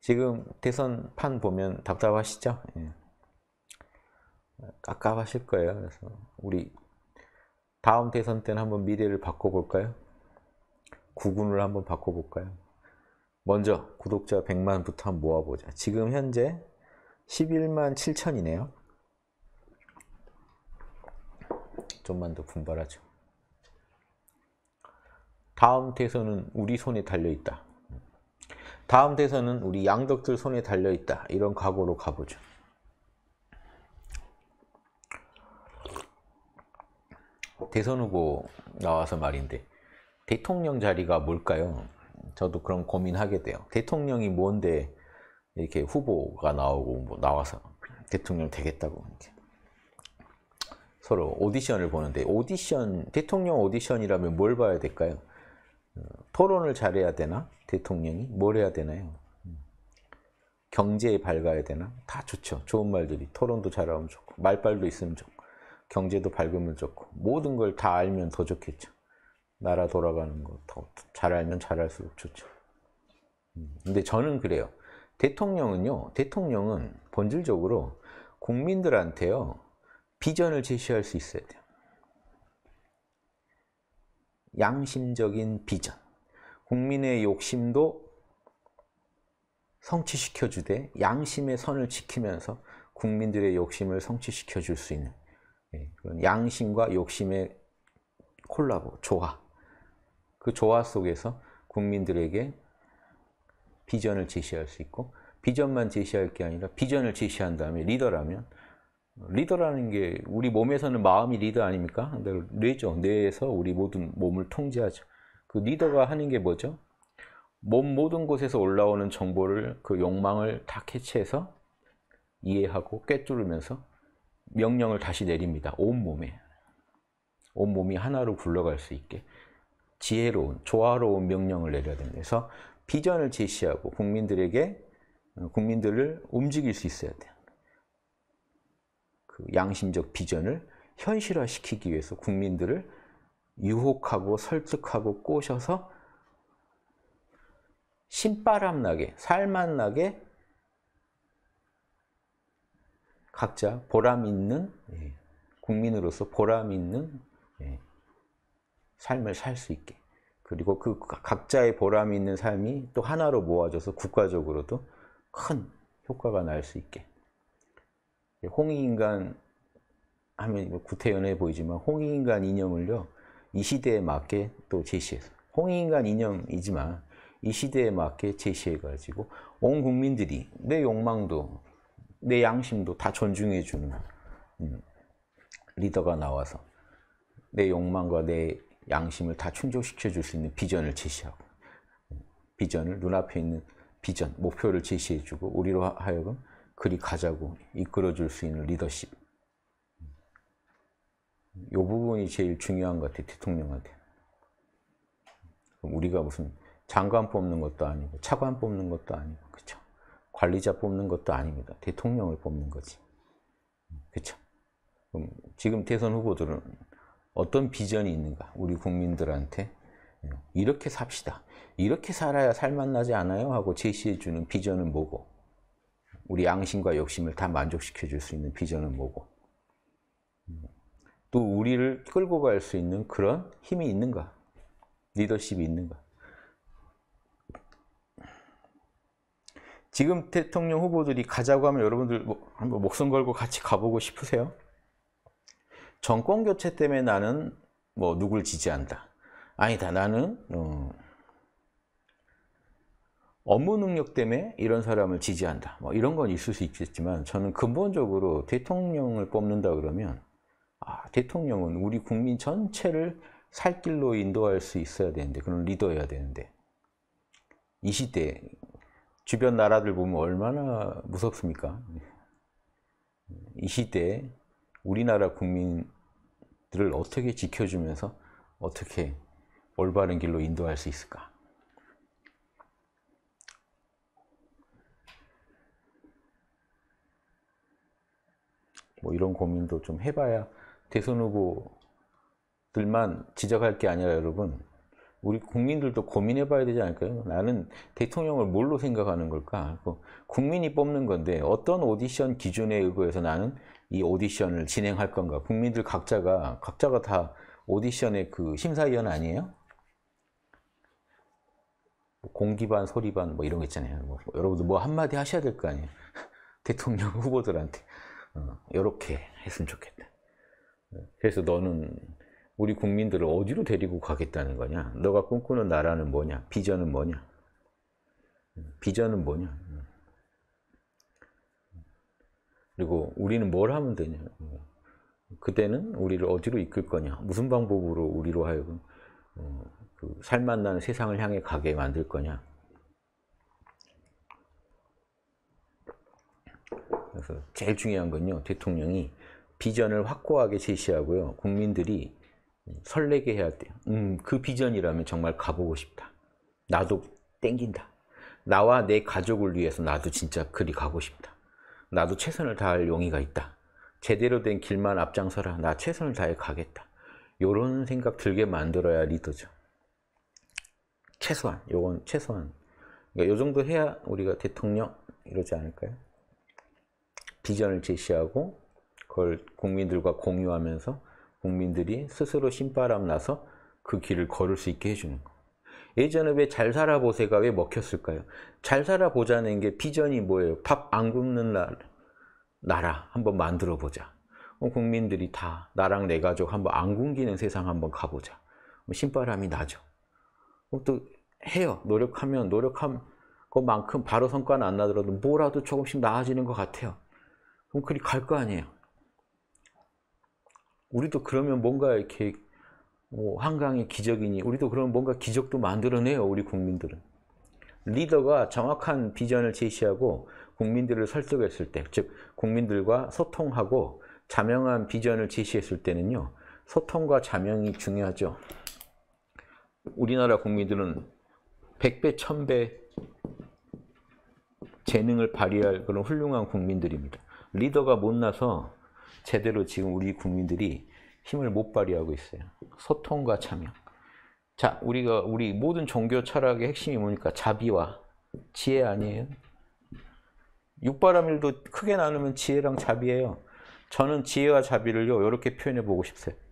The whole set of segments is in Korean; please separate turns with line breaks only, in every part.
지금 대선 판 보면 답답하시죠? 예. 깝깝하실 거예요. 그래서 우리 다음 대선 때는 한번 미래를 바꿔볼까요? 구군을 한번 바꿔볼까요? 먼저 구독자 100만부터 한번 모아보자. 지금 현재 11만 7천이네요. 좀만 더 분발하죠. 다음 대선은 우리 손에 달려있다. 다음 대선은 우리 양덕들 손에 달려있다. 이런 각오로 가보죠. 대선 후보 나와서 말인데 대통령 자리가 뭘까요? 저도 그런 고민하게 돼요. 대통령이 뭔데 이렇게 후보가 나오고 뭐 나와서 대통령 되겠다고 이렇게. 서로 오디션을 보는데 오디션 대통령 오디션이라면 뭘 봐야 될까요? 어, 토론을 잘해야 되나? 대통령이 뭘 해야 되나요? 음. 경제에 밝아야 되나? 다 좋죠. 좋은 말들이. 토론도 잘하면 좋고, 말빨도 있으면 좋고, 경제도 밝으면 좋고, 모든 걸 다 알면 더 좋겠죠. 나라 돌아가는 거 더 잘 알면 잘할수록 좋죠. 음. 근데 저는 그래요. 대통령은요, 대통령은 본질적으로 국민들한테요, 비전을 제시할 수 있어야 돼요. 양심적인 비전. 국민의 욕심도 성취시켜 주되 양심의 선을 지키면서 국민들의 욕심을 성취시켜 줄 수 있는 예, 그런 양심과 욕심의 콜라보, 조화. 그 조화 속에서 국민들에게 비전을 제시할 수 있고 비전만 제시할 게 아니라 비전을 제시한 다음에 리더라면 리더라는 게 우리 몸에서는 마음이 리더 아닙니까? 뇌죠. 뇌에서 우리 모든 몸을 통제하죠. 그 리더가 하는 게 뭐죠? 몸 모든 곳에서 올라오는 정보를 그 욕망을 다 캐치해서 이해하고 꿰뚫으면서 명령을 다시 내립니다. 온몸에. 온몸이 하나로 굴러갈 수 있게 지혜로운, 조화로운 명령을 내려야 됩니다. 그래서 비전을 제시하고 국민들에게 어, 국민들을 움직일 수 있어야 돼요. 그 양심적 비전을 현실화시키기 위해서 국민들을 유혹하고 설득하고 꼬셔서 신바람나게, 살맛나게 각자 보람 있는 예, 국민으로서 보람 있는 예, 삶을 살 수 있게 그리고 그 각자의 보람 있는 삶이 또 하나로 모아져서 국가적으로도 큰 효과가 날 수 있게 홍익인간 하면 구태연해 보이지만 홍익인간 이념을요 이 시대에 맞게 또 제시해서 홍익인간 인형이지만 이 시대에 맞게 제시해가지고 온 국민들이 내 욕망도 내 양심도 다 존중해주는 음, 리더가 나와서 내 욕망과 내 양심을 다 충족시켜 줄 수 있는 비전을 제시하고 비전을 눈앞에 있는 비전, 목표를 제시해주고 우리로 하여금 그리 가자고 이끌어줄 수 있는 리더십 이 부분이 제일 중요한 것 같아요. 대통령한테. 우리가 무슨 장관 뽑는 것도 아니고 차관 뽑는 것도 아니고 그렇죠. 관리자 뽑는 것도 아닙니다. 대통령을 뽑는 거지. 그렇죠. 지금 대선 후보들은 어떤 비전이 있는가? 우리 국민들한테 이렇게 삽시다. 이렇게 살아야 살맛나지 않아요? 하고 제시해 주는 비전은 뭐고 우리 양심과 욕심을 다 만족시켜 줄 수 있는 비전은 뭐고 또 우리를 끌고 갈 수 있는 그런 힘이 있는가? 리더십이 있는가? 지금 대통령 후보들이 가자고 하면 여러분들 뭐, 한번 목숨 걸고 같이 가보고 싶으세요? 정권 교체 때문에 나는 뭐 누굴 지지한다. 아니다. 나는 어, 업무 능력 때문에 이런 사람을 지지한다. 뭐 이런 건 있을 수 있겠지만 저는 근본적으로 대통령을 뽑는다 그러면 아, 대통령은 우리 국민 전체를 살 길로 인도할 수 있어야 되는데 그런 리더여야 되는데 이 시대 주변 나라들 보면 얼마나 무섭습니까? 이 시대에 우리나라 국민들을 어떻게 지켜주면서 어떻게 올바른 길로 인도할 수 있을까? 뭐 이런 고민도 좀 해봐야 대선 후보들만 지적할 게 아니라 여러분 우리 국민들도 고민해 봐야 되지 않을까요? 나는 대통령을 뭘로 생각하는 걸까? 국민이 뽑는 건데 어떤 오디션 기준에 의거해서 나는 이 오디션을 진행할 건가? 국민들 각자가 각자가 다 오디션의 그 심사위원 아니에요? 뭐 공기반 소리반 뭐 이런 거 있잖아요. 뭐, 여러분들 뭐 한마디 하셔야 될 거 아니에요. 대통령 후보들한테 어, 이렇게 했으면 좋겠다. 그래서 너는 우리 국민들을 어디로 데리고 가겠다는 거냐? 너가 꿈꾸는 나라는 뭐냐? 비전은 뭐냐? 비전은 뭐냐? 그리고 우리는 뭘 하면 되냐? 그때는 우리를 어디로 이끌 거냐? 무슨 방법으로 우리로 하여금 어, 그 살맛 나는 세상을 향해 가게 만들 거냐? 그래서 제일 중요한 건요, 대통령이 비전을 확고하게 제시하고요. 국민들이 설레게 해야 돼요. 음, 그 비전이라면 정말 가보고 싶다. 나도 땡긴다. 나와 내 가족을 위해서 나도 진짜 그리 가고 싶다. 나도 최선을 다할 용의가 있다. 제대로 된 길만 앞장서라. 나 최선을 다해 가겠다. 요런 생각 들게 만들어야 리더죠. 최소한, 요건 최소한. 그러니까 요 정도 해야 우리가 대통령 이러지 않을까요? 비전을 제시하고 그걸 국민들과 공유하면서 국민들이 스스로 신바람 나서 그 길을 걸을 수 있게 해주는 거. 예전에 왜 잘 살아보세가 왜 먹혔을까요? 잘 살아보자는 게 비전이 뭐예요? 밥 안 굶는 날, 나라 한번 만들어 보자. 어, 국민들이 다 나랑 내 가족 한번 안 굶기는 세상 한번 가보자. 어, 신바람이 나죠. 어, 또 해요. 노력하면 노력한 것만큼 바로 성과는 안 나더라도 뭐라도 조금씩 나아지는 것 같아요. 그럼 그리 갈 거 아니에요. 우리도 그러면 뭔가 이렇게 뭐 한강의 기적이니 우리도 그러면 뭔가 기적도 만들어내요 우리 국민들은 리더가 정확한 비전을 제시하고 국민들을 설득했을 때, 즉 국민들과 소통하고 자명한 비전을 제시했을 때는요. 소통과 자명이 중요하죠. 우리나라 국민들은 100배, 1000배 재능을 발휘할 그런 훌륭한 국민들입니다. 리더가 못나서 제대로 지금 우리 국민들이 힘을 못 발휘하고 있어요. 소통과 참여. 자, 우리가 우리 모든 종교 철학의 핵심이 뭡니까? 자비와 지혜 아니에요? 육바라밀도 크게 나누면 지혜랑 자비예요. 저는 지혜와 자비를요 이렇게 표현해 보고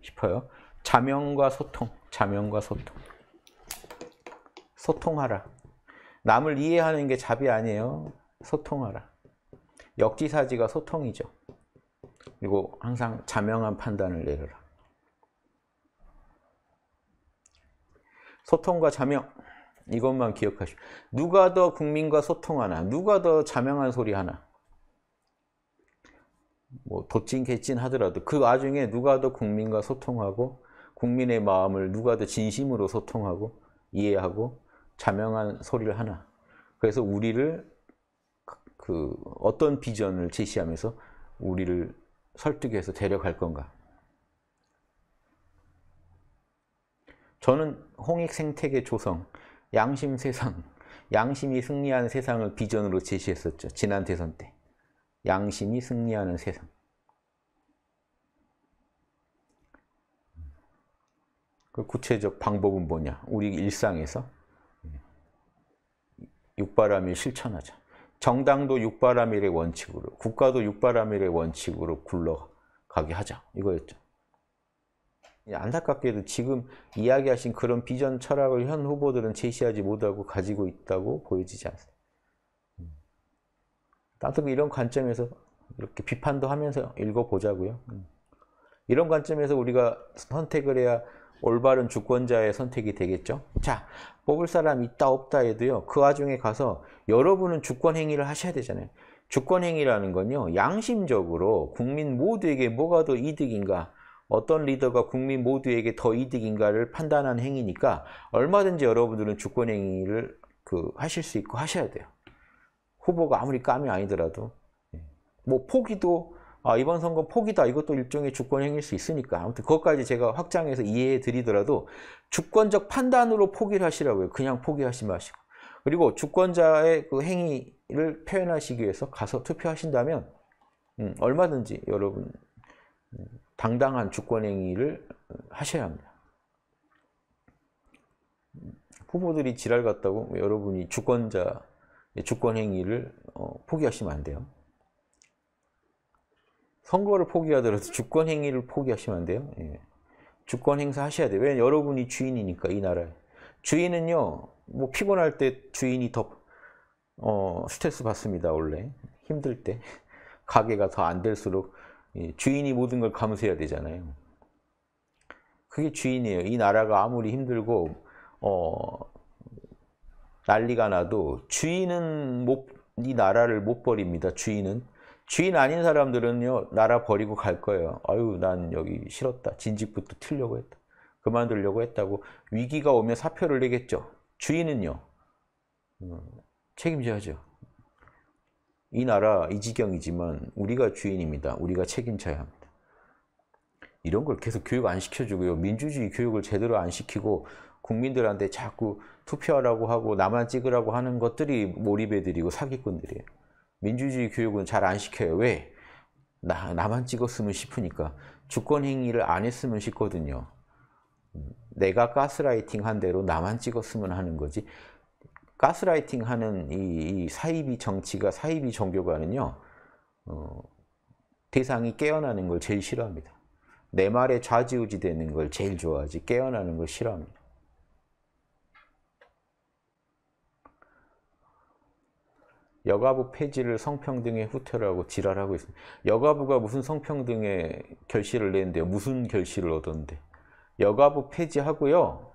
싶어요. 자명과 소통, 자명과 소통. 소통하라. 남을 이해하는 게 자비 아니에요. 소통하라. 역지사지가 소통이죠. 그리고 항상 자명한 판단을 내려라. 소통과 자명 이것만 기억하시오. 누가 더 국민과 소통하나? 누가 더 자명한 소리 하나? 뭐 도찐 개찐 하더라도 그 와중에 누가 더 국민과 소통하고 국민의 마음을 누가 더 진심으로 소통하고 이해하고 자명한 소리를 하나. 그래서 우리를 그 어떤 비전을 제시하면서 우리를 설득해서 데려갈 건가? 저는 홍익 생태계 조성, 양심 세상, 양심이 승리하는 세상을 비전으로 제시했었죠. 지난 대선 때. 양심이 승리하는 세상. 그 구체적 방법은 뭐냐? 우리 일상에서 육바람이 실천하자. 정당도 육바라밀의 원칙으로, 국가도 육바라밀의 원칙으로 굴러가게 하자. 이거였죠. 안타깝게도 지금 이야기하신 그런 비전 철학을 현 후보들은 제시하지 못하고 가지고 있다고 보여지지 않습니다. 음. 따뜻히 이런 관점에서 이렇게 비판도 하면서 읽어보자고요. 음. 이런 관점에서 우리가 선택을 해야 올바른 주권자의 선택이 되겠죠. 자, 뽑을 사람 있다 없다 해도요. 그 와중에 가서 여러분은 주권 행위를 하셔야 되잖아요. 주권 행위라는 건요. 양심적으로 국민 모두에게 뭐가 더 이득인가 어떤 리더가 국민 모두에게 더 이득인가를 판단한 행위니까 얼마든지 여러분들은 주권 행위를 그 하실 수 있고 하셔야 돼요. 후보가 아무리 까이 아니더라도 예. 뭐 포기도 아, 이번 선거 포기다. 이것도 일종의 주권행위일 수 있으니까. 아무튼 그것까지 제가 확장해서 이해해 드리더라도 주권적 판단으로 포기를 하시라고요. 그냥 포기하지 마시고. 그리고 주권자의 그 행위를 표현하시기 위해서 가서 투표하신다면 음, 얼마든지 여러분 음, 당당한 주권행위를 음, 하셔야 합니다. 음, 후보들이 지랄 같다고 뭐 여러분이 주권자 주권행위를 어, 포기하시면 안 돼요. 선거를 포기하더라도 주권 행위를 포기하시면 안 돼요. 예. 주권 행사 하셔야 돼요. 왜냐면 여러분이 주인이니까 이 나라에. 주인은요. 뭐 피곤할 때 주인이 더 어, 스트레스 받습니다. 원래 힘들 때 가게가 더 안 될수록 예, 주인이 모든 걸 감수해야 되잖아요. 그게 주인이에요. 이 나라가 아무리 힘들고 어, 난리가 나도 주인은 못, 이 나라를 못 버립니다. 주인은 주인 아닌 사람들은요, 나라 버리고 갈 거예요. 아유, 난 여기 싫었다. 진직부터 틀려고 했다. 그만두려고 했다고 위기가 오면 사표를 내겠죠. 주인은요, 음, 책임져야죠. 이 나라 이 지경이지만 우리가 주인입니다. 우리가 책임져야 합니다. 이런 걸 계속 교육 안 시켜주고요. 민주주의 교육을 제대로 안 시키고 국민들한테 자꾸 투표하라고 하고 나만 찍으라고 하는 것들이 몰입해드리고 사기꾼들이에요. 민주주의 교육은 잘 안 시켜요. 왜? 나, 나만 찍었으면 싶으니까. 주권 행위를 안 했으면 싶거든요. 내가 가스라이팅 한 대로 나만 찍었으면 하는 거지. 가스라이팅 하는 이, 이 사이비 정치가, 사이비 종교가는요, 어, 대상이 깨어나는 걸 제일 싫어합니다. 내 말에 좌지우지 되는 걸 제일 좋아하지, 깨어나는 걸 싫어합니다. 여가부 폐지를 성평등의 후퇴라고 지랄하고 있습니다. 여가부가 무슨 성평등의 결실을 내는데요. 무슨 결실을 얻었는데. 여가부 폐지하고요.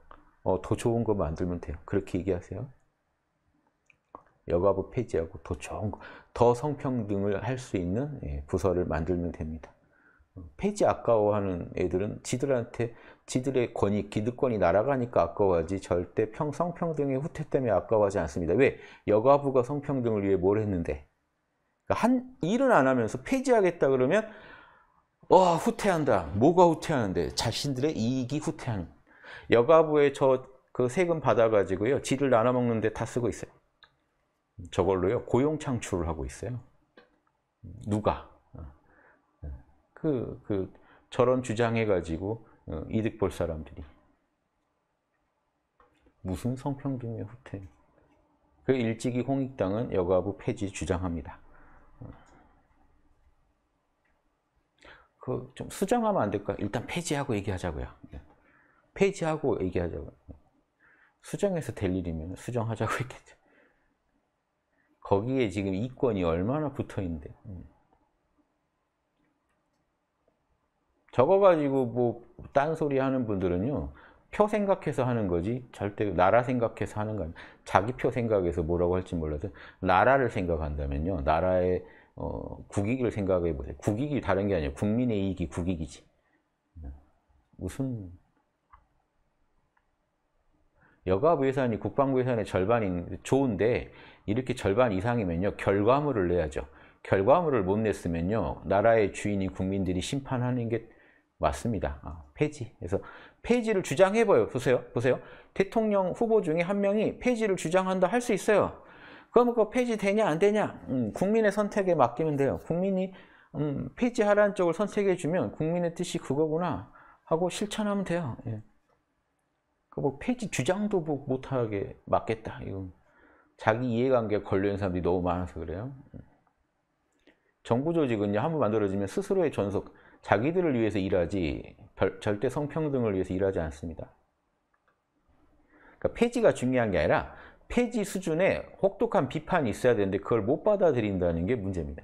어, 더 좋은 거 만들면 돼요. 그렇게 얘기하세요. 여가부 폐지하고 더 좋은 거, 더 성평등을 할 수 있는 예, 부서를 만들면 됩니다. 어, 폐지 아까워하는 애들은 지들한테 지들의 권위, 기득권이 날아가니까 아까워하지 절대 평, 성평등의 후퇴 때문에 아까워하지 않습니다. 왜? 여가부가 성평등을 위해 뭘 했는데? 그러니까 한 일은 안 하면서 폐지하겠다 그러면 어, 후퇴한다. 뭐가 후퇴하는데? 자신들의 이익이 후퇴하는. 여가부에 저그 세금 받아가지고요. 지를 나눠먹는데 다 쓰고 있어요. 저걸로요. 고용 창출을 하고 있어요. 누가? 어. 어. 그, 그, 저런 주장해가지고 어, 이득 볼 사람들이 무슨 성평등의 후퇴 그 일찍이 홍익당은 여가부 폐지 주장합니다 어. 그좀 수정하면 안 될까? 일단 폐지하고 얘기하자고요 네. 폐지하고 얘기하자고요 수정해서 될 일이면 수정하자고 했겠죠 거기에 지금 이권이 얼마나 붙어있는데 음. 저거 가지고 뭐 딴소리 하는 분들은요. 표 생각해서 하는 거지 절대 나라 생각해서 하는 거 아니야. 자기 표 생각해서 뭐라고 할지 몰라서 나라를 생각한다면요. 나라의 어, 국익을 생각해 보세요. 국익이 다른 게 아니에요. 국민의 이익이 국익이지. 무슨 여가부 예산이 국방부 예산의 절반인 좋은데 이렇게 절반 이상이면요 결과물을 내야죠. 결과물을 못 냈으면요 나라의 주인이 국민들이 심판하는 게 맞습니다. 아, 폐지. 그래서 폐지를 주장해봐요. 보세요. 보세요. 대통령 후보 중에 한 명이 폐지를 주장한다 할 수 있어요. 그러면 그 폐지 되냐 안 되냐? 음, 국민의 선택에 맡기면 돼요. 국민이 음, 폐지하라는 쪽을 선택해주면 국민의 뜻이 그거구나 하고 실천하면 돼요. 예. 그뭐 폐지 주장도 뭐 못하게 맡겠다. 이건 자기 이해관계에 걸려있는 사람들이 너무 많아서 그래요. 음. 정부 조직은요. 한번 만들어지면 스스로의 전속 자기들을 위해서 일하지 별, 절대 성평등을 위해서 일하지 않습니다. 그러니까 폐지가 중요한 게 아니라 폐지 수준에 혹독한 비판이 있어야 되는데 그걸 못 받아들인다는 게 문제입니다.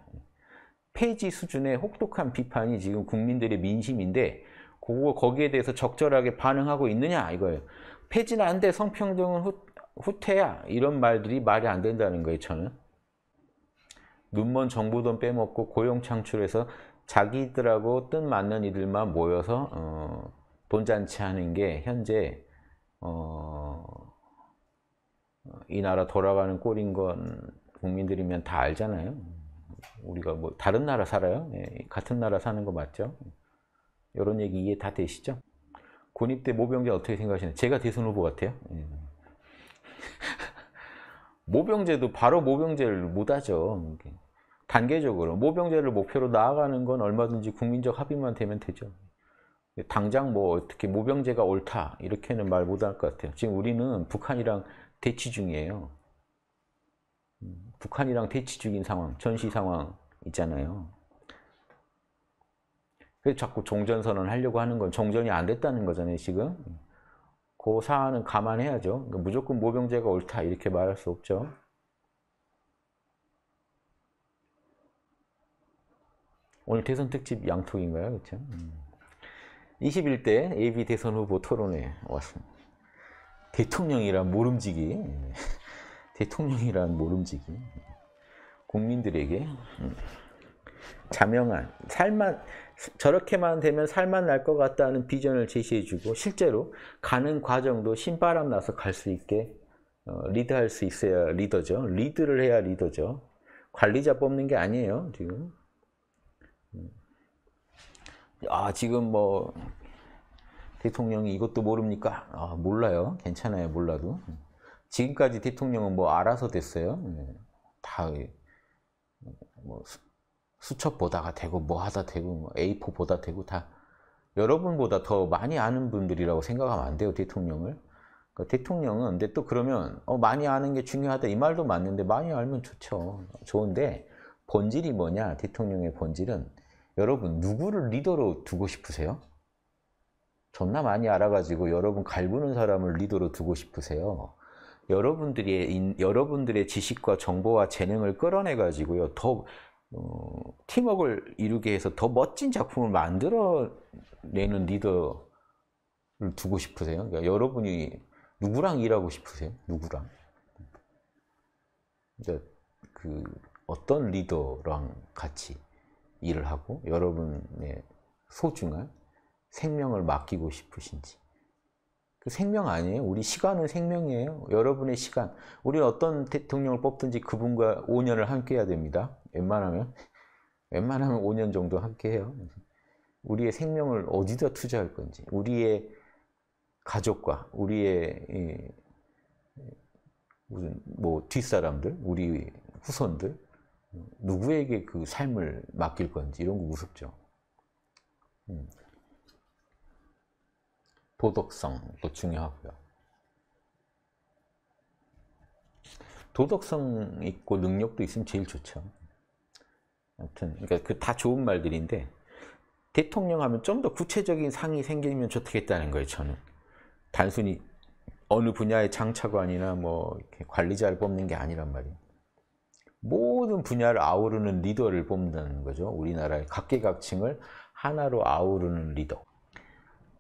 폐지 수준의 혹독한 비판이 지금 국민들의 민심인데 그거 거기에 대해서 적절하게 반응하고 있느냐 이거예요. 폐지는 안 돼. 성평등은 후, 후퇴야. 이런 말들이 말이 안 된다는 거예요. 저는. 눈먼 정보돈 빼먹고 고용 창출해서 자기들하고 뜻 맞는 이들만 모여서 어, 돈잔치 하는 게 현재 어, 이 나라 돌아가는 꼴인 건 국민들이면 다 알잖아요. 우리가 뭐 다른 나라 살아요? 예, 같은 나라 사는 거 맞죠? 이런 얘기 이해 다 되시죠? 군입대 모병제 어떻게 생각하시나요? 제가 대선 후보 같아요. 예. 모병제도 바로 모병제를 못하죠. 단계적으로 모병제를 목표로 나아가는 건 얼마든지 국민적 합의만 되면 되죠. 당장 뭐 어떻게 모병제가 옳다 이렇게는 말 못 할 것 같아요. 지금 우리는 북한이랑 대치 중이에요. 음, 북한이랑 대치 중인 상황, 전시 상황 있잖아요. 그래서 자꾸 종전선언 하려고 하는 건 종전이 안 됐다는 거잖아요, 지금. 그 사안은 감안해야죠. 그러니까 무조건 모병제가 옳다 이렇게 말할 수 없죠. 오늘 대선 특집 양토인가요 그쵸? 음. 21대 AB 대선 후보 토론회 왔습니다. 대통령이란 모름지기. 예. 대통령이란 모름지기. 국민들에게 음. 자명한, 살만, 저렇게만 되면 살만 날 것 같다는 비전을 제시해주고 실제로 가는 과정도 신바람 나서 갈 수 있게 어, 리드할 수 있어야 리더죠. 리드를 해야 리더죠. 관리자 뽑는 게 아니에요, 지금. 아 지금 뭐 대통령이 이것도 모릅니까? 아 몰라요. 괜찮아요. 몰라도. 지금까지 대통령은 뭐 알아서 됐어요. 네. 다뭐 수첩 보다가 되고 뭐 하다 되고 뭐 A4 보다 되고 다 여러분보다 더 많이 아는 분들이라고 생각하면 안 돼요. 대통령을. 그러니까 대통령은 근데 또 그러면 어, 많이 아는 게 중요하다 이 말도 맞는데 많이 알면 좋죠. 좋은데 본질이 뭐냐? 대통령의 본질은 여러분 누구를 리더로 두고 싶으세요? 존나 많이 알아가지고 여러분 갈구는 사람을 리더로 두고 싶으세요? 여러분들의 여러분들의 지식과 정보와 재능을 끌어내 가지고요 더 어, 팀워크를 이루게 해서 더 멋진 작품을 만들어내는 리더를 두고 싶으세요? 그러니까 여러분이 누구랑 일하고 싶으세요? 누구랑? 그러니까 그 어떤 리더랑 같이 일을 하고 여러분의 소중한 생명을 맡기고 싶으신지 그 생명 아니에요. 우리 시간은 생명이에요. 여러분의 시간. 우리 어떤 대통령을 뽑든지 그분과 5년을 함께 해야 됩니다. 웬만하면. 웬만하면 5년 정도 함께 해요. 우리의 생명을 어디다 투자할 건지, 우리의 가족과 우리의 무슨 뭐 뒷사람들, 우리 후손들 누구에게 그 삶을 맡길 건지 이런 거 무섭죠. 음. 도덕성도 중요하고요. 도덕성 있고 능력도 있으면 제일 좋죠. 아무튼 그러니까 그다 좋은 말들인데 대통령 하면 좀 더 구체적인 상이 생기면 좋겠다는 거예요. 저는 단순히 어느 분야의 장차관이나 뭐 관리자를 뽑는 게 아니란 말이에요. 모든 분야를 아우르는 리더를 뽑는 거죠. 우리나라의 각계각층을 하나로 아우르는 리더.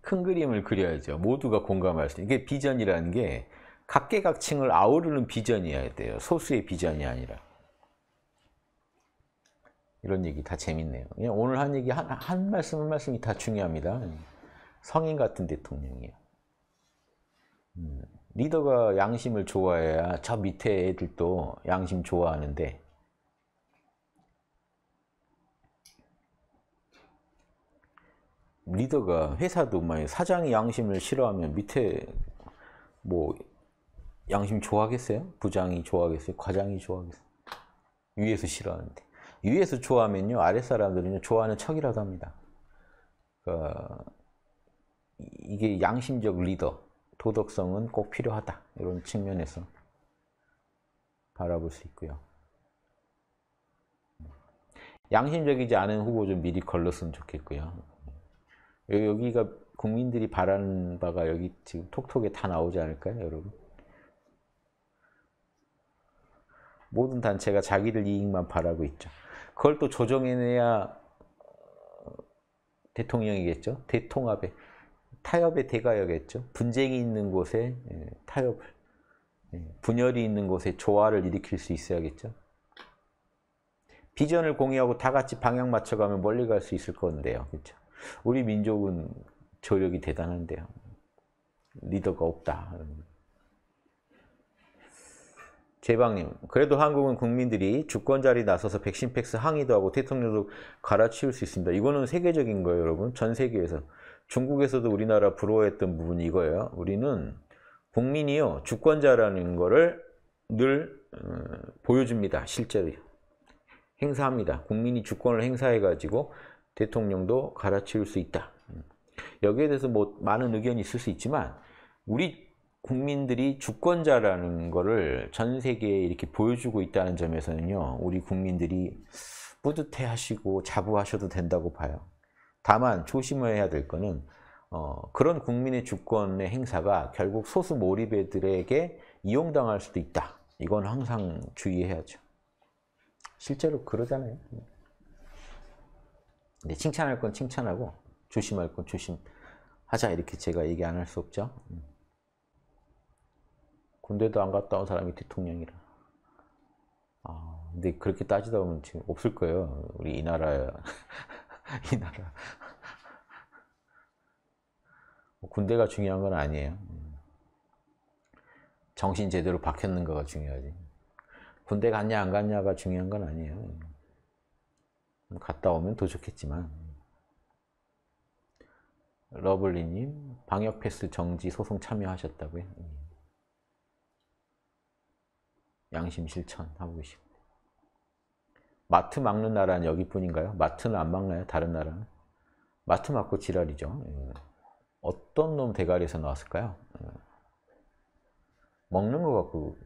큰 그림을 그려야죠. 모두가 공감할 수 있는. 이게 비전이라는 게 각계각층을 아우르는 비전이어야 돼요. 소수의 비전이 아니라. 이런 얘기 다 재밌네요. 그냥 예, 오늘 한 얘기 한, 한 말씀 한 말씀이 다 중요합니다. 성인 같은 대통령이에요. 음. 리더가 양심을 좋아해야 저 밑에 애들도 양심 좋아하는데 리더가 회사도 만약 사장이 양심을 싫어하면 밑에 뭐 양심 좋아하겠어요? 부장이 좋아하겠어요? 과장이 좋아하겠어요? 위에서 싫어하는데 위에서 좋아하면요 아랫사람들은 좋아하는 척이라도 합니다 그러니까 이게 양심적 리더 도덕성은 꼭 필요하다. 이런 측면에서 바라볼 수 있고요. 양심적이지 않은 후보 좀 미리 걸렀으면 좋겠고요. 여기가 국민들이 바라는 바가 여기 지금 톡톡에 다 나오지 않을까요, 여러분? 모든 단체가 자기들 이익만 바라고 있죠. 그걸 또 조정해내야 어, 대통령이겠죠. 대통합에. 타협의 대가여겠죠. 분쟁이 있는 곳에 예, 타협을, 예, 분열이 있는 곳에 조화를 일으킬 수 있어야겠죠. 비전을 공유하고 다 같이 방향 맞춰가면 멀리 갈 수 있을 건데요. 그렇죠? 우리 민족은 조력이 대단한데요. 리더가 없다. 제방님, 그래도 한국은 국민들이 주권자리 나서서 백신 팩스 항의도 하고 대통령도 갈아치울 수 있습니다. 이거는 세계적인 거예요, 여러분. 전 세계에서. 중국에서도 우리나라 부러워했던 부분이 이거예요. 우리는 국민이요 주권자라는 거를 늘 어, 보여줍니다. 실제로 행사합니다. 국민이 주권을 행사해가지고 대통령도 갈아치울 수 있다. 음. 여기에 대해서 뭐 많은 의견이 있을 수 있지만 우리 국민들이 주권자라는 거를 전 세계에 이렇게 보여주고 있다는 점에서는요. 우리 국민들이 뿌듯해하시고 자부하셔도 된다고 봐요. 다만 조심해야 될 것은 어, 그런 국민의 주권의 행사가 결국 소수 몰입애들에게 이용당할 수도 있다. 이건 항상 주의해야죠. 실제로 그러잖아요. 근데 칭찬할 건 칭찬하고 조심할 건 조심하자 이렇게 제가 얘기 안 할 수 없죠. 군대도 안 갔다 온 사람이 대통령이라. 아, 근데 그렇게 따지다 보면 지금 없을 거예요. 우리 이 나라 이 나라. 뭐 군대가 중요한 건 아니에요. 정신 제대로 박혔는가가 중요하지. 군대 갔냐 안 갔냐가 중요한 건 아니에요. 뭐 갔다 오면 더 좋겠지만. 러블리님, 방역 패스 정지 소송 참여하셨다고요? 음. 양심 실천하고 계시고. 마트 막는 나라는 여기뿐인가요? 마트는 안 막나요? 다른 나라는? 마트 막고 지랄이죠. 예. 어떤 놈 대가리에서 나왔을까요? 예. 먹는 거 갖고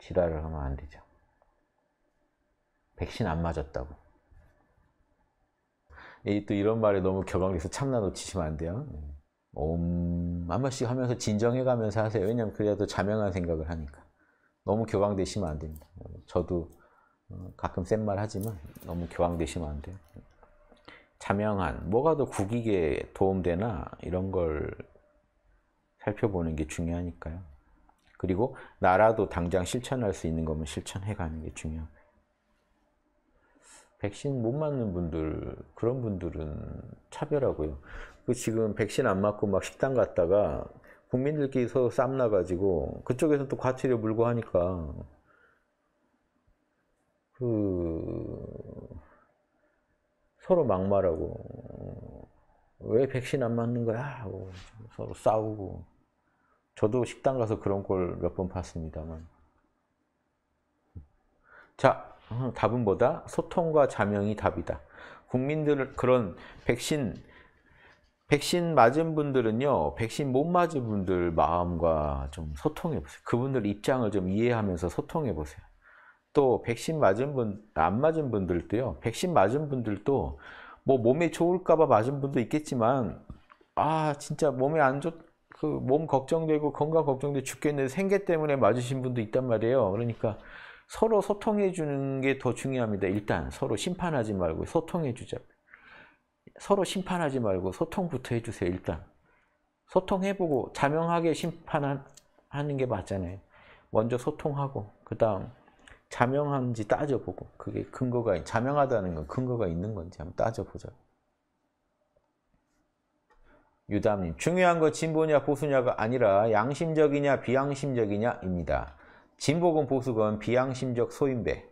지랄을 하면 안 되죠. 백신 안 맞았다고. 또 이런 말에 너무 격앙돼서 참나 놓치시면 안 돼요. 예. 옴, 한 번씩 하면서 진정해 가면서 하세요. 왜냐면 하그래도 자명한 생각을 하니까. 너무 격앙되시면 안 됩니다. 저도 어, 가끔 센 말 하지만 너무 교황되시면 안 돼요. 자명한, 뭐가 더 국익에 도움되나 이런 걸 살펴보는 게 중요하니까요. 그리고 나라도 당장 실천할 수 있는 거면 실천해가는 게 중요해요. 백신 못 맞는 분들, 그런 분들은 차별하고요. 그 지금 백신 안 맞고 막 식당 갔다가 국민들끼리 서로 쌈 나가지고 그쪽에서 또 과태료 물고 하니까 그 서로 막말하고 왜 백신 안 맞는 거야 하고 서로 싸우고 저도 식당 가서 그런 걸 몇 번 봤습니다만 자 음, 답은 뭐다? 소통과 자명이 답이다. 국민들 그런 백신 백신 맞은 분들은요, 백신 못 맞은 분들 마음과 좀 소통해 보세요. 그분들 입장을 좀 이해하면서 소통해 보세요. 또 백신 맞은 분, 안 맞은 분들도요. 백신 맞은 분들도 뭐 몸에 좋을까 봐 맞은 분도 있겠지만 아 진짜 몸에 안 좋, 그 몸 걱정되고 건강 걱정돼 죽겠는데 생계 때문에 맞으신 분도 있단 말이에요. 그러니까 서로 소통해 주는 게 더 중요합니다. 일단 서로 심판하지 말고 소통해 주자. 서로 심판하지 말고 소통부터 해주세요. 일단 소통해보고 자명하게 심판하는 게 맞잖아요. 먼저 소통하고 그 다음 자명한지 따져보고 그게 근거가 자명하다는 건 근거가 있는 건지 한번 따져보자. 유담님 중요한 건 진보냐 보수냐가 아니라 양심적이냐 비양심적이냐입니다. 진보건 보수건 비양심적 소인배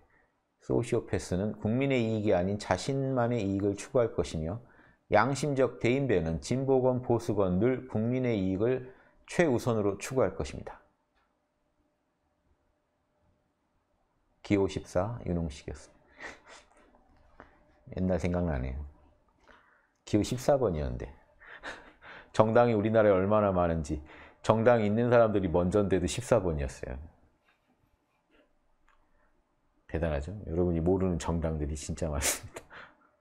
소시오패스는 국민의 이익이 아닌 자신만의 이익을 추구할 것이며 양심적 대인배는 진보건 보수건 늘 국민의 이익을 최우선으로 추구할 것입니다. 기호 14 윤홍식이었어요. 옛날 생각나네요. 기호 14번이었는데 정당이 우리나라에 얼마나 많은지 정당이 있는 사람들이 먼저인데도 14번이었어요. 대단하죠? 여러분이 모르는 정당들이 진짜 많습니다.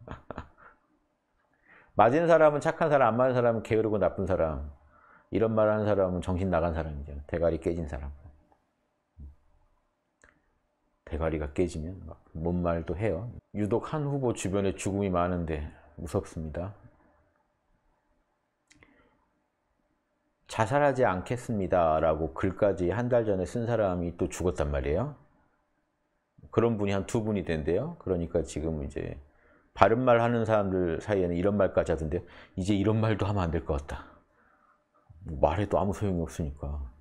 맞은 사람은 착한 사람, 안 맞은 사람은 게으르고 나쁜 사람 이런 말 하는 사람은 정신 나간 사람이죠. 대가리 깨진 사람. 대가리가 깨지면 뭔 말도 해요. 유독 한 후보 주변에 죽음이 많은데 무섭습니다. 자살하지 않겠습니다 라고 글까지 한 달 전에 쓴 사람이 또 죽었단 말이에요. 그런 분이 한 두 분이 된대요. 그러니까 지금 이제 바른 말 하는 사람들 사이에는 이런 말까지 하던데 이제 이런 말도 하면 안 될 것 같다. 뭐 말해도 아무 소용이 없으니까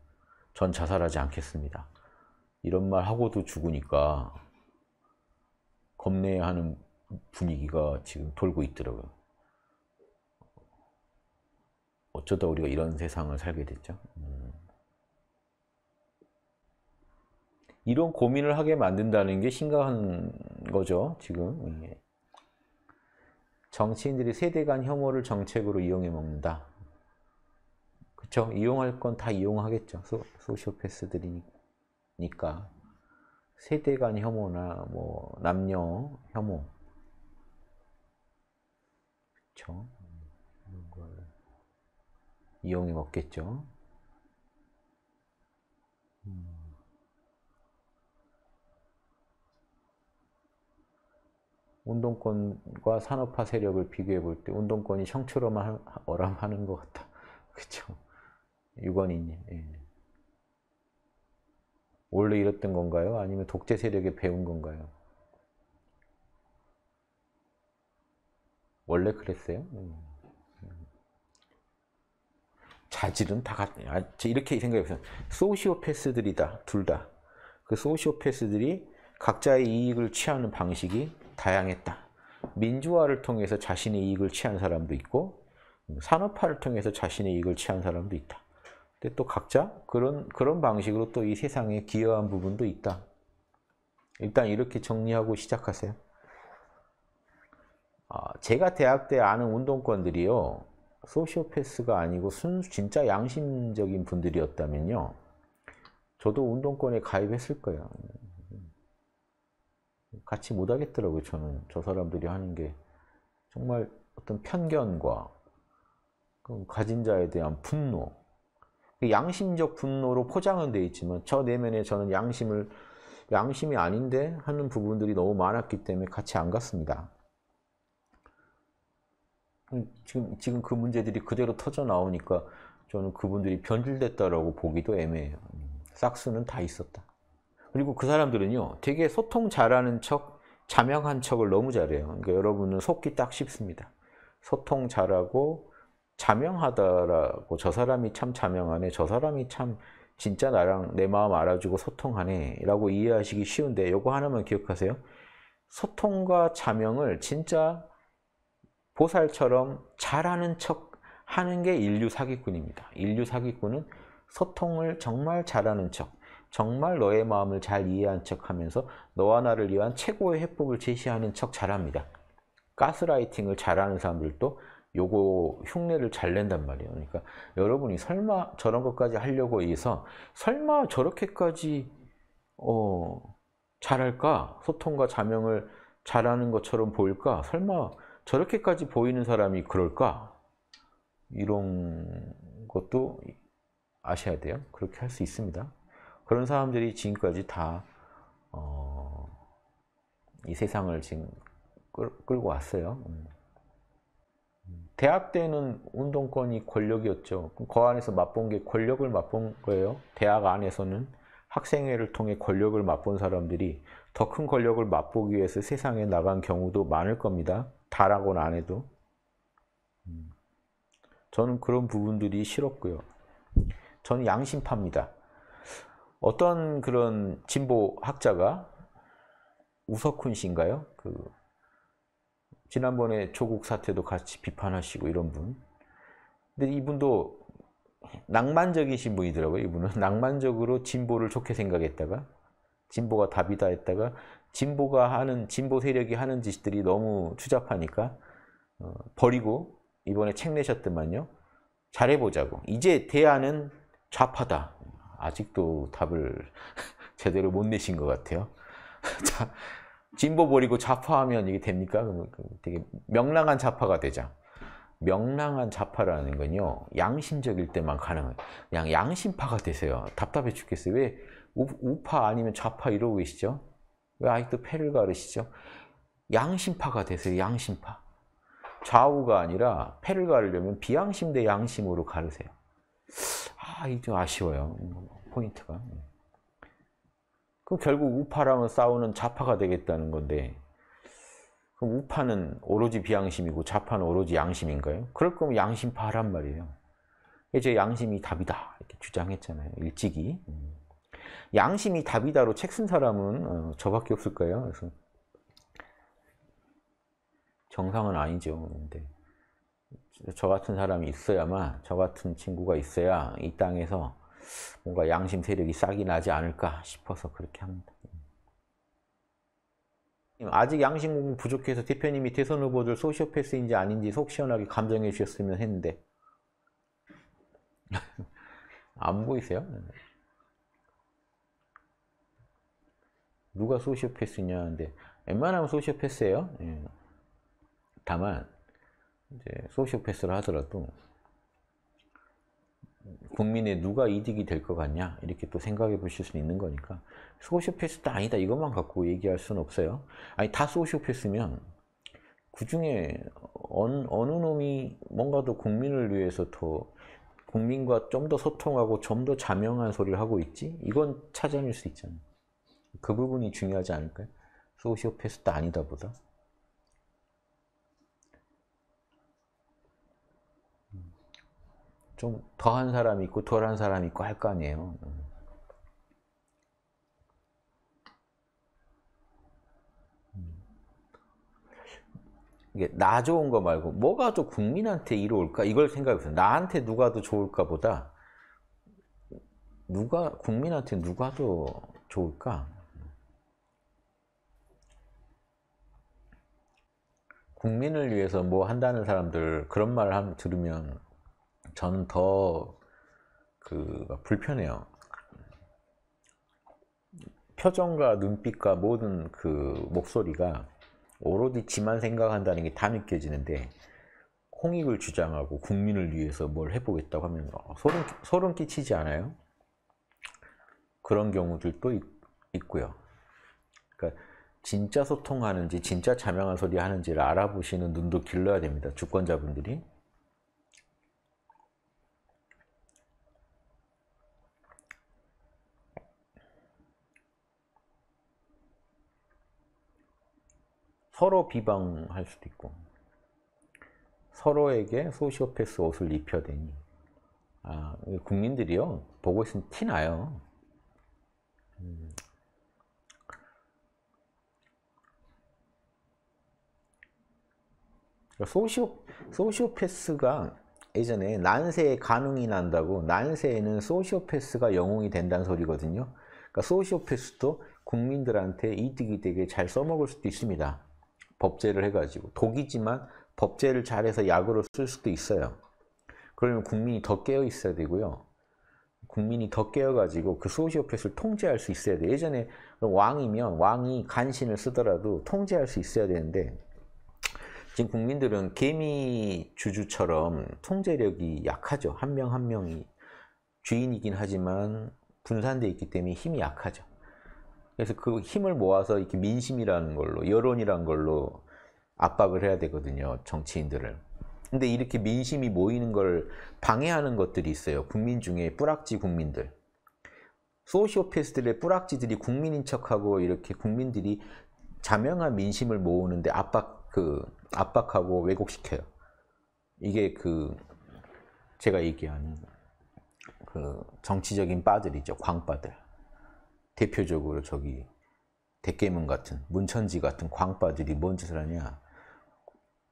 전 자살하지 않겠습니다. 이런 말 하고도 죽으니까 겁내하는 분위기가 지금 돌고 있더라고요. 어쩌다 우리가 이런 세상을 살게 됐죠. 음. 이런 고민을 하게 만든다는 게 심각한 거죠, 지금. 예. 정치인들이 세대 간 혐오를 정책으로 이용해 먹는다. 그쵸? 이용할 건 다 이용하겠죠. 소, 소시오패스들이니까. 혐오니까 세대 간 혐오나 뭐 남녀 혐오 그렇죠? 이용이 먹겠죠. 음. 운동권과 산업화 세력을 비교해 볼 때 운동권이 청출어만 어람하는 것 같다. 그렇죠? 유건이님. 예. 원래 이랬던 건가요? 아니면 독재 세력에 배운 건가요? 원래 그랬어요? 음. 자질은 다 같, 아, 이렇게 생각해보세요. 소시오패스들이다, 둘 다. 그 소시오패스들이 각자의 이익을 취하는 방식이 다양했다. 민주화를 통해서 자신의 이익을 취한 사람도 있고 산업화를 통해서 자신의 이익을 취한 사람도 있다. 근데 또 각자 그런 그런 방식으로 또 이 세상에 기여한 부분도 있다. 일단 이렇게 정리하고 시작하세요. 아, 제가 대학 때 아는 운동권들이요. 소시오패스가 아니고 순 진짜 양심적인 분들이었다면요. 저도 운동권에 가입했을 거예요. 같이 못하겠더라고요. 저는 저 사람들이 하는 게 정말 어떤 편견과 가진 자에 대한 분노 그 양심적 분노로 포장은 돼 있지만 저 내면에 저는 양심을 양심이 아닌데 하는 부분들이 너무 많았기 때문에 같이 안 갔습니다. 음, 지금 지금 그 문제들이 그대로 터져 나오니까 저는 그분들이 변질됐다라고 보기도 애매해요. 싹스는 다 있었다. 그리고 그 사람들은요, 되게 소통 잘하는 척, 자명한 척을 너무 잘해요. 그러니까 여러분은 속기 딱 쉽습니다. 소통 잘하고 자명하다라고 저 사람이 참 자명하네 저 사람이 참 진짜 나랑 내 마음 알아주고 소통하네 라고 이해하시기 쉬운데 요거 하나만 기억하세요 소통과 자명을 진짜 보살처럼 잘하는 척 하는 게 인류 사기꾼입니다 인류 사기꾼은 소통을 정말 잘하는 척 정말 너의 마음을 잘 이해한 척 하면서 너와 나를 위한 최고의 해법을 제시하는 척 잘합니다 가스라이팅을 잘하는 사람들도 요거 흉내를 잘 낸단 말이에요. 그러니까 여러분이 설마 저런 것까지 하려고 해서 설마 저렇게까지 어 잘할까? 소통과 자명을 잘하는 것처럼 보일까? 설마 저렇게까지 보이는 사람이 그럴까? 이런 것도 아셔야 돼요. 그렇게 할 수 있습니다. 그런 사람들이 지금까지 다, 어, 세상을 지금 끌, 고 왔어요. 음. 대학 때는 운동권이 권력이었죠. 거 그 안에서 맛본 게 권력을 맛본 거예요. 대학 안에서는 학생회를 통해 권력을 맛본 사람들이 더 큰 권력을 맛보기 위해서 세상에 나간 경우도 많을 겁니다. 다라고는 안 해도. 음. 저는 그런 부분들이 싫었고요. 저는 양심파입니다. 어떤 그런 진보 학자가 우석훈 씨인가요? 그 지난번에 조국 사태도 같이 비판하시고 이런 분. 근데 이분도 낭만적이신 분이더라고요. 이분은 낭만적으로 진보를 좋게 생각했다가 진보가 답이다 했다가 진보가 하는 진보 세력이 하는 짓들이 너무 추잡하니까 어, 버리고 이번에 책 내셨더만요. 잘해보자고. 이제 대안은 좌파다. 아직도 답을 제대로 못 내신 것 같아요. 자, 진보 버리고 좌파하면 이게 됩니까? 되게 명랑한 좌파가 되자. 명랑한 좌파라는 건요. 양심적일 때만 가능해요. 그냥 양심파가 되세요. 답답해 죽겠어요. 왜 우, 파 아니면 좌파 이러고 계시죠? 왜 아직도 패를 가르시죠? 양심파가 되세요. 양심파. 좌우가 아니라 패를 가르려면 비양심 대 양심으로 가르세요. 아, 이게 좀 아쉬워요. 음, 포인트가. 음. 그럼 결국 우파랑은 싸우는 좌파가 되겠다는 건데 그럼 우파는 오로지 비양심이고 좌파는 오로지 양심인가요? 그럴 거면 양심파란 말이에요. 이제 양심이 답이다 이렇게 주장했잖아요. 일찍이 음. 양심이 답이다로 책쓴 사람은 어, 저밖에 없을 거요 그래서 정상은 아니죠. 근데 저 같은 사람이 있어야만 저 같은 친구가 있어야 이 땅에서 뭔가 양심 세력이 싹이 나지 않을까 싶어서 그렇게 합니다. 음. 아직 양심 공부 부족해서 대표님이 대선 후보들 소시오패스인지 아닌지 속 시원하게 감정해 주셨으면 했는데 안 보이세요? 누가 소시오패스냐 하는데 웬만하면 소시오패스예요. 예. 다만 이제 소시오패스를 하더라도 국민의 누가 이득이 될 것 같냐 이렇게 또 생각해 보실 수 있는 거니까 소시오패스다 아니다 이것만 갖고 얘기할 수는 없어요 아니 다 소시오패스면 그 중에 어느, 어느 놈이 뭔가 더 국민을 위해서 더 국민과 좀 더 소통하고 좀 더 자명한 소리를 하고 있지 이건 찾아낼 수 있잖아요 그 부분이 중요하지 않을까요? 소시오패스다 아니다 보다 좀 더한 사람이 있고 덜한 사람이 있고 할 거 아니에요. 음. 이게 나 좋은 거 말고 뭐가 더 국민한테 이로울까 이걸 생각해보세요. 나한테 누가 더 좋을까 보다 누가 국민한테 누가 더 좋을까? 국민을 위해서 뭐 한다는 사람들 그런 말을 들으면 저는 더그 불편해요. 표정과 눈빛과 모든 그 목소리가 오로지 지만 생각한다는 게 다 느껴지는데 홍익을 주장하고 국민을 위해서 뭘 해보겠다고 하면 어, 소름, 소름 끼치지 않아요? 그런 경우들도 있, 고요 그러니까 진짜 소통하는지 진짜 자명한 소리 하는지를 알아보시는 눈도 길러야 됩니다. 주권자분들이. 서로 비방할 수도 있고 서로에게 소시오패스 옷을 입혀대니 아, 국민들이요 보고 있으면 티 나요 음. 소시오, 소시오패스가 예전에 난세에 가능이 난다고 난세에는 소시오패스가 영웅이 된다는 소리거든요. 그러니까 소시오패스도 국민들한테 이득이 되게 잘 써먹을 수도 있습니다. 법제를 해가지고 독이지만 법제를 잘해서 약으로 쓸 수도 있어요. 그러면 국민이 더 깨어 있어야 되고요. 국민이 더 깨어가지고 그 소시오패스를 통제할 수 있어야 돼. 요 예전에 왕이면 왕이 간신을 쓰더라도 통제할 수 있어야 되는데 지금 국민들은 개미 주주처럼 통제력이 약하죠. 한 명한 한 명이 주인이긴 하지만 분산돼 있기 때문에 힘이 약하죠. 그래서 그 힘을 모아서 이렇게 민심이라는 걸로 여론이란 걸로 압박을 해야 되거든요 정치인들을 근데 이렇게 민심이 모이는 걸 방해하는 것들이 있어요 국민 중에 뿌락지 국민들 소시오패스들의 뿌락지들이 국민인 척하고 이렇게 국민들이 자명한 민심을 모으는데 압박 그 압박하고 왜곡시켜요 이게 그 제가 얘기하는 그 정치적인 빠들이죠 광빠들 대표적으로 저기 대깨문 같은 문천지 같은 광빠들이 뭔 짓을 하냐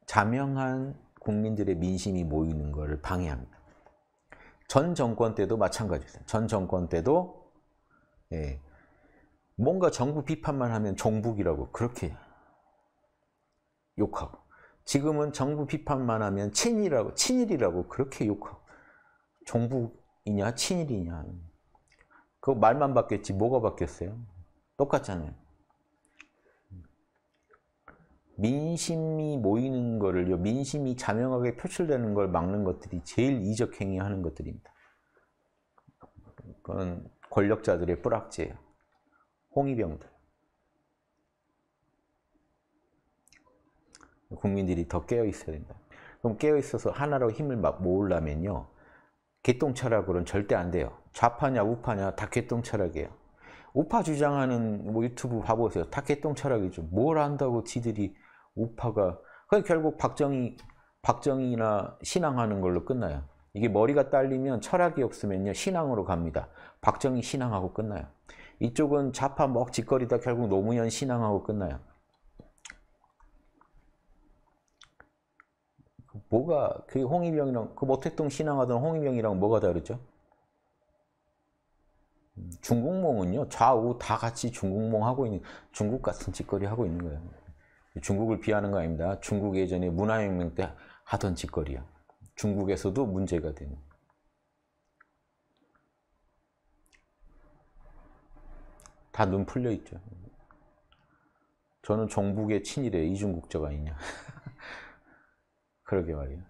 자명한 국민들의 민심이 모이는 것을 방해합니다. 전 정권 때도 마찬가지였어요. 전 정권 때도 예, 뭔가 정부 비판만 하면 종북이라고 그렇게 욕하고 지금은 정부 비판만 하면 친일이라고 친일이라고 그렇게 욕하고 종북이냐 친일이냐 그 말만 바뀌었지 뭐가 바뀌었어요? 똑같잖아요. 민심이 모이는 거를요, 민심이 자명하게 표출되는 걸 막는 것들이 제일 이적행위 하는 것들입니다. 그건 권력자들의 뿌락지예요. 홍위병들. 국민들이 더 깨어 있어야 된다. 그럼 깨어 있어서 하나로 힘을 막 모으려면요, 개똥차라 그런 절대 안 돼요. 좌파냐 우파냐 다케똥 철학이에요. 우파 주장하는 뭐 유튜브 봐보세요. 다케똥 철학이죠. 뭘 안다고 지들이 우파가 결국 박정희 박정희나 신앙하는 걸로 끝나요. 이게 머리가 딸리면 철학이 없으면요 신앙으로 갑니다. 박정희 신앙하고 끝나요. 이쪽은 좌파 먹짓거리다 뭐 결국 노무현 신앙하고 끝나요. 뭐가 그 홍위병이랑 그 모택동 신앙하던 홍위병이랑 뭐가 다르죠? 중국몽은요 좌우 다 같이 중국몽 하고 있는 중국 같은 짓거리 하고 있는 거예요. 중국을 비하는 거 아닙니다. 중국 예전에 문화혁명 때 하던 짓거리야. 중국에서도 문제가 되는. 다 눈 풀려 있죠. 저는 종북의 친일에 이중국적 아니냐. 그러게 말이에요.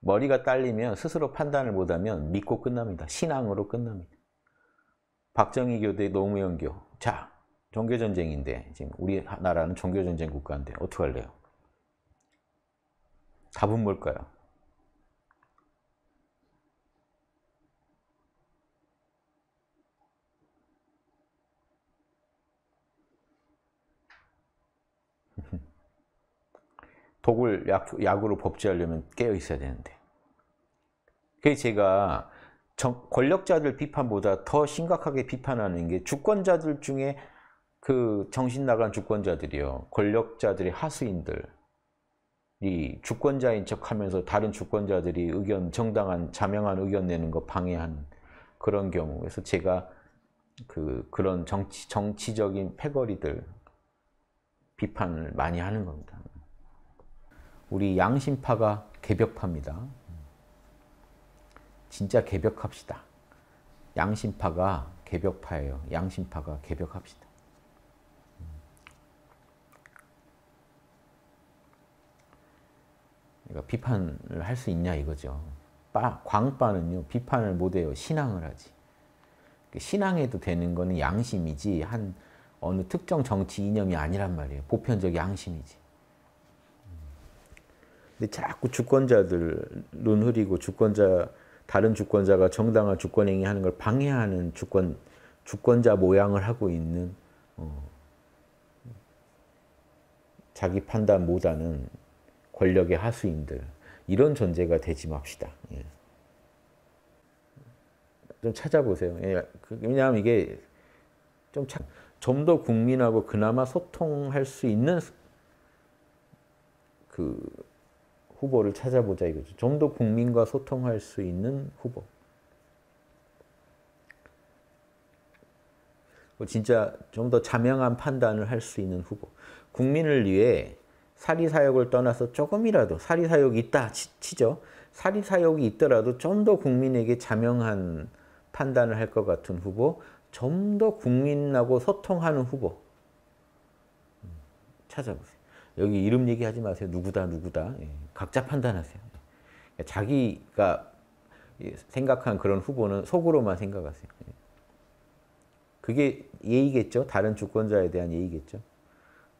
머리가 딸리면 스스로 판단을 못하면 믿고 끝납니다. 신앙으로 끝납니다. 박정희 교대 노무현 교. 자, 종교 전쟁인데 지금 우리 나라는 종교 전쟁 국가인데 어떻게 할래요? 답은 뭘까요? 독을 약, 약으로 법제하려면 깨어 있어야 되는데. 그게 제가 권력자들 비판보다 더 심각하게 비판하는 게 주권자들 중에 그 정신 나간 주권자들이요. 권력자들의 하수인들. 이 주권자인 척 하면서 다른 주권자들이 의견, 정당한, 자명한 의견 내는 거 방해한 그런 경우. 그래서 제가 그, 그런 정치, 정치적인 패거리들 비판을 많이 하는 겁니다. 우리 양심파가 개벽파입니다. 진짜 개벽합시다. 양심파가 개벽파예요. 양심파가 개벽합시다. 그러니까 비판을 할 수 있냐 이거죠. 빠, 광빠는요. 비판을 못해요. 신앙을 하지. 그 신앙해도 되는 거는 양심이지 한 어느 특정 정치 이념이 아니란 말이에요. 보편적 양심이지. 근데 자꾸 주권자들눈 흐리고 주권자 다른 주권자가 정당한 주권행위 하는 걸 방해하는 주권, 주권자 모양을 하고 있는 어, 자기 판단 보다는 권력의 하수인들 이런 존재가 되지 맙시다. 예. 좀 찾아보세요. 예. 그, 왜냐하면 이게 좀좀더 국민하고 그나마 소통할 수 있는 그 후보를 찾아보자 이거죠. 좀 더 국민과 소통할 수 있는 후보. 뭐 진짜 좀 더 자명한 판단을 할 수 있는 후보. 국민을 위해 사리사욕을 떠나서 조금이라도 사리사욕이 있다 치, 죠 사리사욕이 있더라도 좀 더 국민에게 자명한 판단을 할 것 같은 후보, 좀 더 국민하고 소통하는 후보 음, 찾아보세요. 여기 이름 얘기하지 마세요. 누구다 누구다. 예. 각자 판단하세요. 예. 그러니까 자기가 생각한 그런 후보는 속으로만 생각하세요. 예. 그게 예의겠죠. 다른 주권자에 대한 예의겠죠.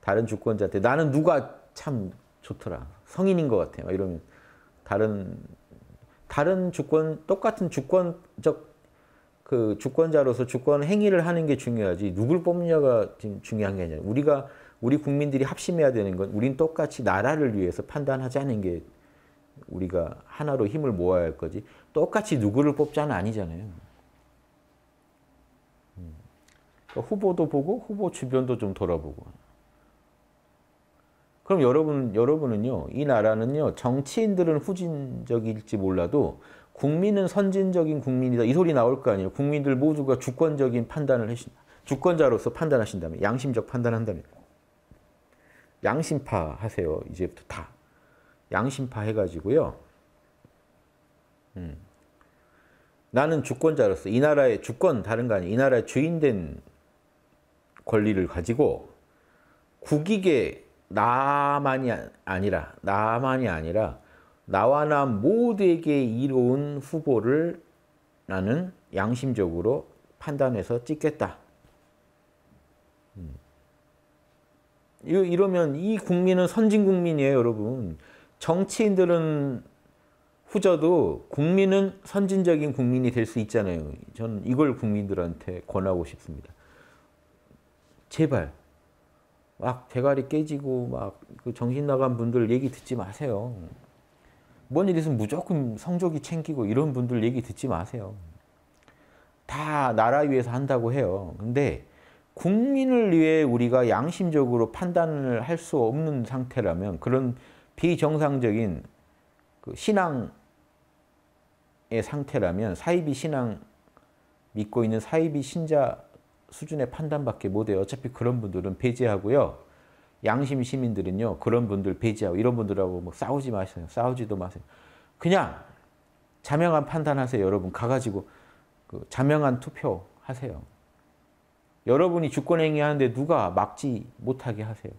다른 주권자한테 나는 누가 참 좋더라. 성인인 것 같아. 막 이러면 다른 다른 주권 똑같은 주권적 그 주권자로서 주권 행위를 하는 게 중요하지 누굴 뽑느냐가 지금 중요한 게 아니라 우리가 우리 국민들이 합심해야 되는 건 우린 똑같이 나라를 위해서 판단하자는 게 우리가 하나로 힘을 모아야 할 거지 똑같이 누구를 뽑자는 아니잖아요. 음. 그러니까 후보도 보고 후보 주변도 좀 돌아보고 그럼 여러분, 여러분은요, 이 나라는요, 정치인들은 후진적일지 몰라도 국민은 선진적인 국민이다. 이 소리 나올 거 아니에요. 국민들 모두가 주권적인 판단을 하신, 주권자로서 판단하신다면, 양심적 판단한다면. 양심파 하세요. 이제부터 다. 양심파 해가지고요. 음. 나는 주권자로서 이 나라의 주권 다른 거 아니에요. 이 나라의 주인된 권리를 가지고 국익에 나만이 아, 아니라 나만이 아니라 나와 나 모두에게 이로운 후보를 나는 양심적으로 판단해서 찍겠다. 음. 이러면 이 국민은 선진 국민이에요, 여러분. 정치인들은 후져도 국민은 선진적인 국민이 될 수 있잖아요. 저는 이걸 국민들한테 권하고 싶습니다. 제발 막 대가리 깨지고 막그 정신 나간 분들 얘기 듣지 마세요. 뭔 일 있으면 무조건 성적이 챙기고 이런 분들 얘기 듣지 마세요. 다 나라 위해서 한다고 해요. 근데 국민을 위해 우리가 양심적으로 판단을 할 수 없는 상태라면 그런 비정상적인 그 신앙의 상태라면 사이비 신앙 믿고 있는 사이비 신자 수준의 판단밖에 못해요. 어차피 그런 분들은 배제하고요. 양심 시민들은요. 그런 분들 배제하고 이런 분들하고 뭐 싸우지 마세요. 싸우지도 마세요. 그냥 자명한 판단하세요. 여러분 가가지고 그 자명한 투표하세요. 여러분이 주권행위 하는데 누가 막지 못하게 하세요.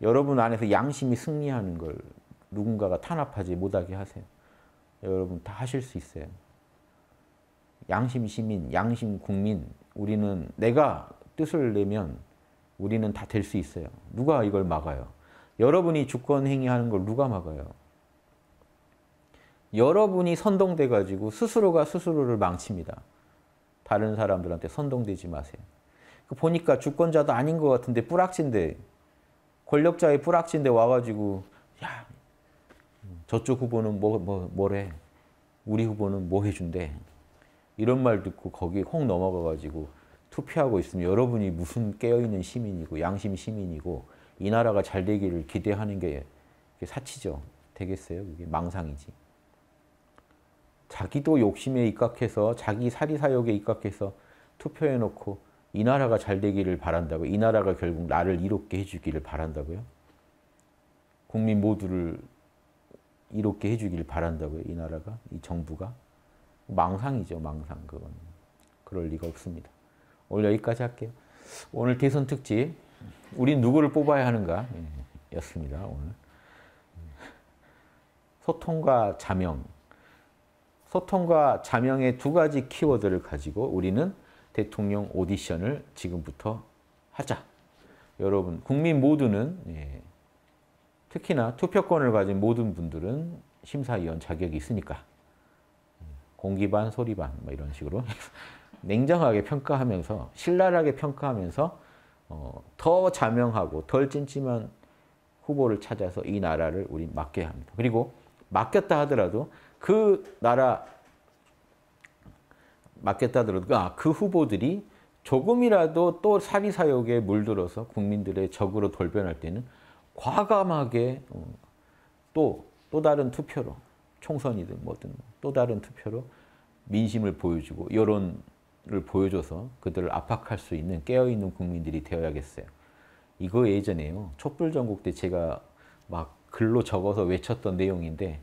여러분 안에서 양심이 승리하는 걸 누군가가 탄압하지 못하게 하세요. 여러분 다 하실 수 있어요. 양심 시민, 양심 국민, 우리는 내가 뜻을 내면 우리는 다 될 수 있어요. 누가 이걸 막아요? 여러분이 주권 행위하는 걸 누가 막아요? 여러분이 선동돼가지고 스스로가 스스로를 망칩니다. 다른 사람들한테 선동되지 마세요. 그 보니까 주권자도 아닌 것 같은데 뿌락친데 권력자의 뿌락친데 와가지고 야 저쪽 후보는 뭐, 뭐, 뭐래 우리 후보는 뭐 해준대 이런 말 듣고 거기에 넘어가가지고 투표하고 있으면 여러분이 무슨 깨어있는 시민이고 양심 시민이고 이 나라가 잘 되기를 기대하는 게 사치죠. 되겠어요? 그게 망상이지. 자기도 욕심에 입각해서 자기 사리사욕에 입각해서 투표해놓고 이 나라가 잘 되기를 바란다고 이 나라가 결국 나를 이롭게 해주기를 바란다고요? 국민 모두를 이롭게 해주기를 바란다고요? 이 나라가? 이 정부가? 망상이죠, 망상 그건. 그럴 리가 없습니다. 오늘 여기까지 할게요. 오늘 대선 특집 우린 누구를 뽑아야 하는가? 예, 였습니다, 오늘. 소통과 자명 소통과 자명의 두 가지 키워드를 가지고 우리는 대통령 오디션을 지금부터 하자. 여러분 국민 모두는 예, 특히나 투표권을 가진 모든 분들은 심사위원 자격이 있으니까 공기 반 소리 반뭐 이런 식으로 냉정하게 평가하면서 신랄하게 평가하면서 어, 더 자명하고 덜 찜찜한 후보를 찾아서 이 나라를 우리 맡게 합니다. 그리고 맡겼다 하더라도 그 나라 맞겠다 들어도 아, 그 후보들이 조금이라도 또 사리사욕에 물들어서 국민들의 적으로 돌변할 때는 과감하게 어, 또, 또 다른 투표로 총선이든 뭐든 또 다른 투표로 민심을 보여주고 여론을 보여줘서 그들을 압박할 수 있는 깨어있는 국민들이 되어야겠어요. 이거 예전에요. 촛불전국 때 제가 막 글로 적어서 외쳤던 내용인데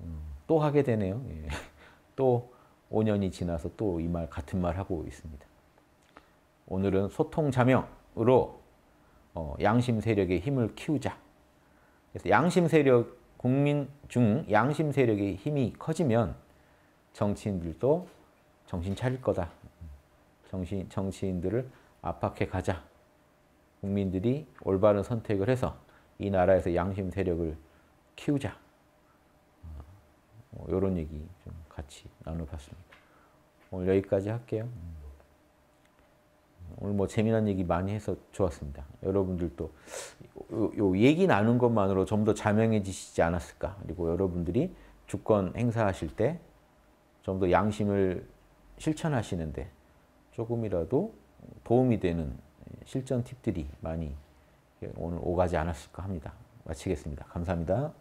음, 또 하게 되네요. 예. 또 5년이 지나서 또 이 말 같은 말 하고 있습니다. 오늘은 소통 자명으로 어, 양심 세력의 힘을 키우자. 그래서 양심 세력 국민 중 양심 세력의 힘이 커지면 정치인들도 정신 차릴 거다. 정신 정치인들을 압박해 가자. 국민들이 올바른 선택을 해서 이 나라에서 양심 세력을 키우자. 뭐 어, 이런 얘기 좀 같이 나눠봤습니다. 오늘 여기까지 할게요. 음. 오늘 뭐 재미난 얘기 많이 해서 좋았습니다. 여러분들도 요, 요 얘기 나눈 것만으로 좀 더 자명해지시지 않았을까. 그리고 여러분들이 주권 행사하실 때 좀 더 양심을 실천하시는데 조금이라도 도움이 되는 실전 팁들이 많이 오늘 오가지 않았을까 합니다. 마치겠습니다. 감사합니다.